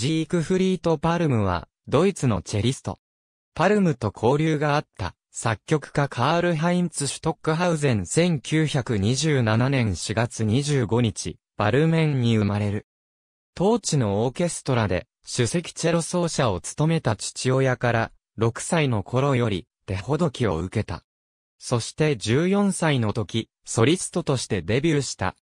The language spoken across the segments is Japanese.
ジークフリート・パルムは、ドイツのチェリスト。パルムと交流があった、作曲家カール・ハインツ・シュトックハウゼン1927年4月25日、バルメンに生まれる。当地のオーケストラで、首席チェロ奏者を務めた父親から、6歳の頃より、手ほどきを受けた。そして14歳の時、ソリストとしてデビューした。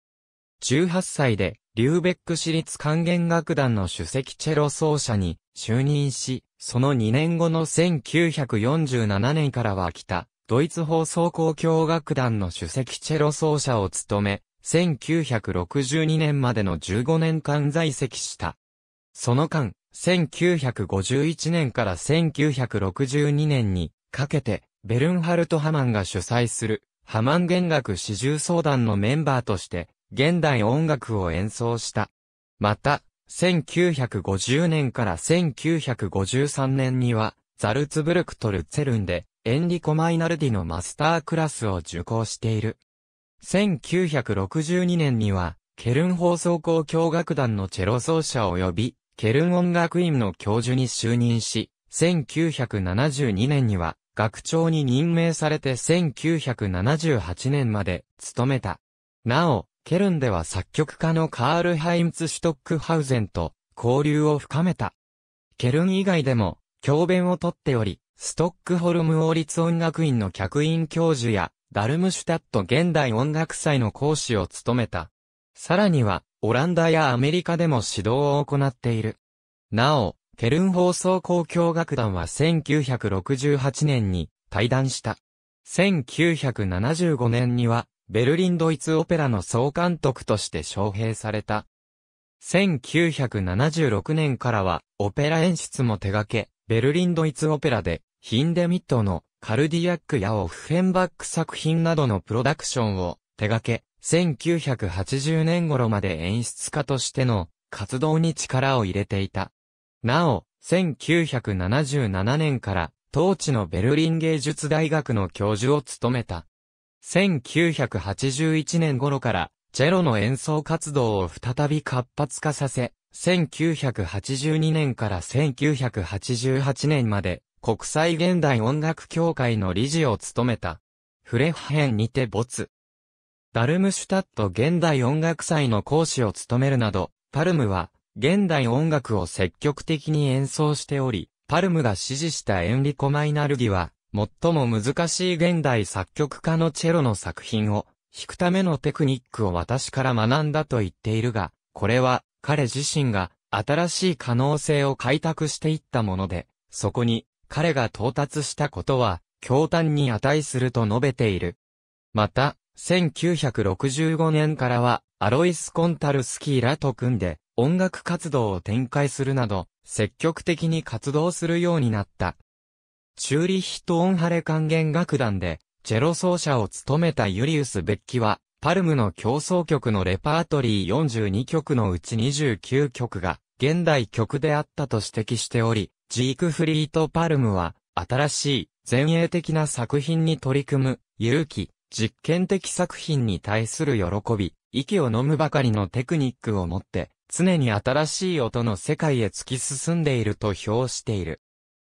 18歳で、リューベック市立管弦楽団の首席チェロ奏者に就任し、その2年後の1947年からは北、ドイツ放送交響楽団の首席チェロ奏者を務め、1962年までの15年間在籍した。その間、1951年から1962年にかけて、ベルンハルト・ハマンが主催する、ハマン弦楽始終奏団のメンバーとして、現代音楽を演奏した。また、1950年から1953年には、ザルツブルクとルツェルンで、エンリコ・マイナルディのマスタークラスを受講している。1962年には、ケルン放送交響楽団のチェロ奏者及び、ケルン音楽院の教授に就任し、1972年には、学長に任命されて1978年まで、務めた。なお、ケルンでは作曲家のカール・ハイムツ・シュトックハウゼンと交流を深めた。ケルン以外でも、教鞭をとっており、ストックホルム王立音楽院の客員教授や、ダルムシュタット現代音楽祭の講師を務めた。さらには、オランダやアメリカでも指導を行っている。なお、ケルン放送交響楽団は1968年に対談した。1975年には、ベルリンドイツオペラの総監督として招聘された。1976年からは、オペラ演出も手掛け、ベルリンドイツオペラで、ヒンデミットのカルディアックやオフフェンバック作品などのプロダクションを手掛け、1980年頃まで演出家としての活動に力を入れていた。なお、1977年から当地のベルリン芸術大学の教授を務めた。1981年頃からチェロの演奏活動を再び活発化させ、1982年から1988年まで国際現代音楽協会の理事を務めた。フレッヘンにて没。ダルムシュタット現代音楽祭の講師を務めるなど、パルムは現代音楽を積極的に演奏しており、パルムが支持したエンリコ・マイナルギは最も難しい現代作曲家のチェロの作品を弾くためのテクニックを私から学んだと言っているが、これは彼自身が新しい可能性を開拓していったもので、そこに彼が到達したことは、驚嘆に値すると述べている。また、1965年からは、アロイス・コンタルスキーらと組んで、音楽活動を展開するなど、積極的に活動するようになった。チューリヒト・オンハレ管弦楽団で、チェロ奏者を務めたユリウス・ベッキは、パルムの競争曲のレパートリー42曲のうち29曲が、現代曲であったと指摘しており、ジークフリート・パルムは、新しい、前衛的な作品に取り組む、勇気、実験的作品に対する喜び、息を飲むばかりのテクニックを持って、常に新しい音の世界へ突き進んでいると評している。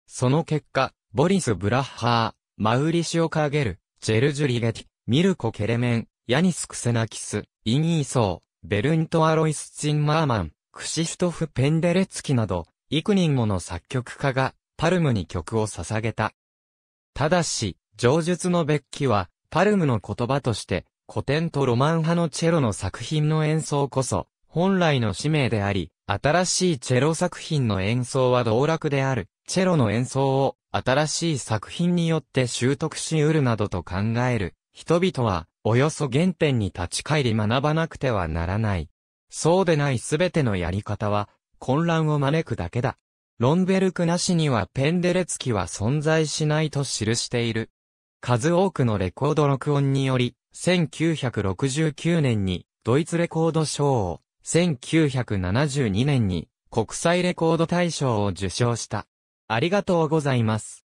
その結果、ボリス・ブラッハー、マウリシオ・カーゲル、ジェルジュ・リゲティ、ミルコ・ケレメン、ヤニス・クセナキス、イン・イーソー、ベルント・アロイス・チンマーマン、クシストフ・ペンデレツキなど、幾人もの作曲家が、パルムに曲を捧げた。ただし、上述の別記は、パルムの言葉として、古典とロマン派のチェロの作品の演奏こそ、本来の使命であり、新しいチェロ作品の演奏は道楽である、チェロの演奏を新しい作品によって習得し得るなどと考える、人々は、およそ原点に立ち返り学ばなくてはならない。そうでないすべてのやり方は、混乱を招くだけだ。ロンベルクなしにはペンデレツキは存在しないと記している。数多くのレコード録音により、1969年にドイツレコード賞を、1972年に国際レコード大賞を受賞した。ありがとうございます。